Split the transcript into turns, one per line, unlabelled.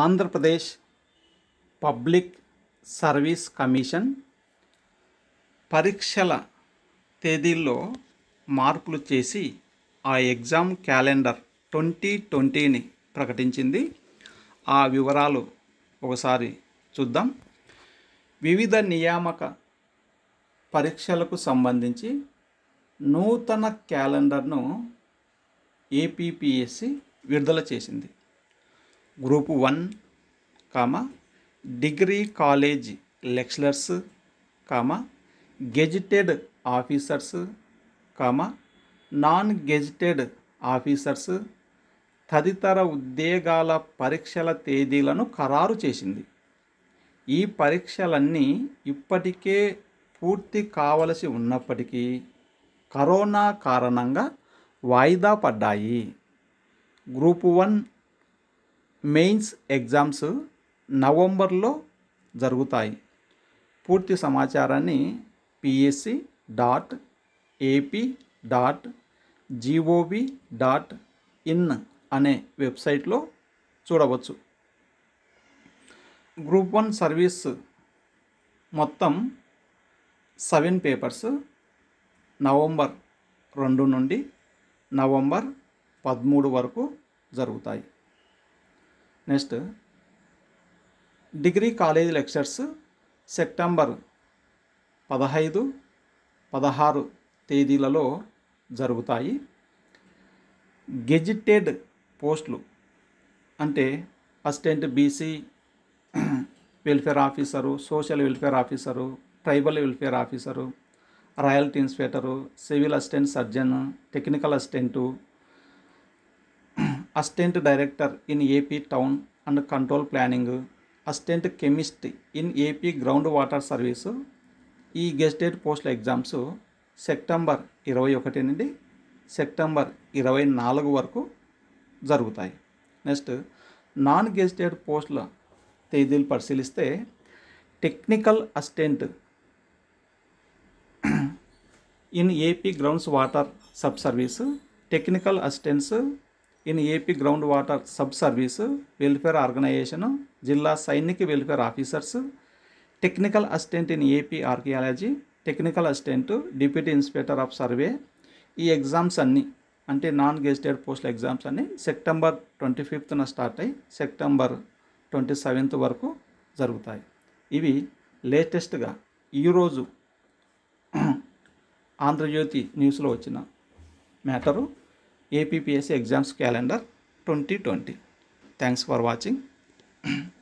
Andhra Pradesh public service commission పరీక్షల తేదీల్లో మార్పులు చేసి ఆ ఎగ్జామ్ క్యాలెండర్ ట్వంటీ ట్వంటీని ప్రకటించింది ఆ వివరాలు ఒకసారి చూద్దాం వివిధ నియామక పరీక్షలకు సంబంధించి నూతన క్యాలెండర్ను ఏపీపీఎస్సి విడుదల చేసింది group one comma degree college lecturers comma gazetted officers comma non gazetted officers తదితర ఉద్యోగాల పరీక్షల తేదీలను ఖరారు చేసింది ఈ పరీక్షలన్నీ ఇప్పటికే పూర్తి కావలసి ఉన్నప్పటికీ కరోనా కారణంగా వాయిదా పడ్డాయి గ్రూప్ వన్ మెయిన్స్ ఎగ్జామ్స్ నవంబర్లో జరుగుతాయి పూర్తి సమాచారాన్ని PSC dot AP dot G O V dot వెబ్సైట్లో చూడవచ్చు గ్రూప్ వన్ సర్వీస్ మొత్తం సెవెన్ పేపర్స్ నవంబర్ రెండు నుండి నవంబర్ పదమూడు వరకు జరుగుతాయి next degree college lectures September పదహైదు పదహారు తేదీలలో జరుగుతాయి గెజిటెడ్ పోస్టులు అంటే assistant BC welfare officer social welfare officer tribal welfare officer royalty inspector civil assistant surgeon technical assistant assistant director in AP town and control planning assistant chemist in AP ground water service ఈ gazetted పోస్టుల exams September ఇరవై ఒకటి నుండి September ఇరవై నాలుగు వరకు జరుగుతాయి next non gazetted పోస్టుల తేదీలు పరిశీలిస్తే technical assistant in AP grounds water sub service technical assistants in AP ground water sub service welfare organisation జిల్లా సైనిక welfare officers technical assistant in AP archaeology technical assistant deputy inspector of survey ఈ exams అన్నీ అంటే non gazetted పోస్టుల exams అన్నీ September twenty ఫిఫ్త్న start అయ్యి September twenty seventh వరకు జరుగుతాయి ఇవి లేటెస్ట్గా ఈరోజు ఆంధ్రజ్యోతి న్యూస్లో వచ్చిన మ్యాటరు एपीपीएससी एग्जाम क्यार twenty twenty thanks for watching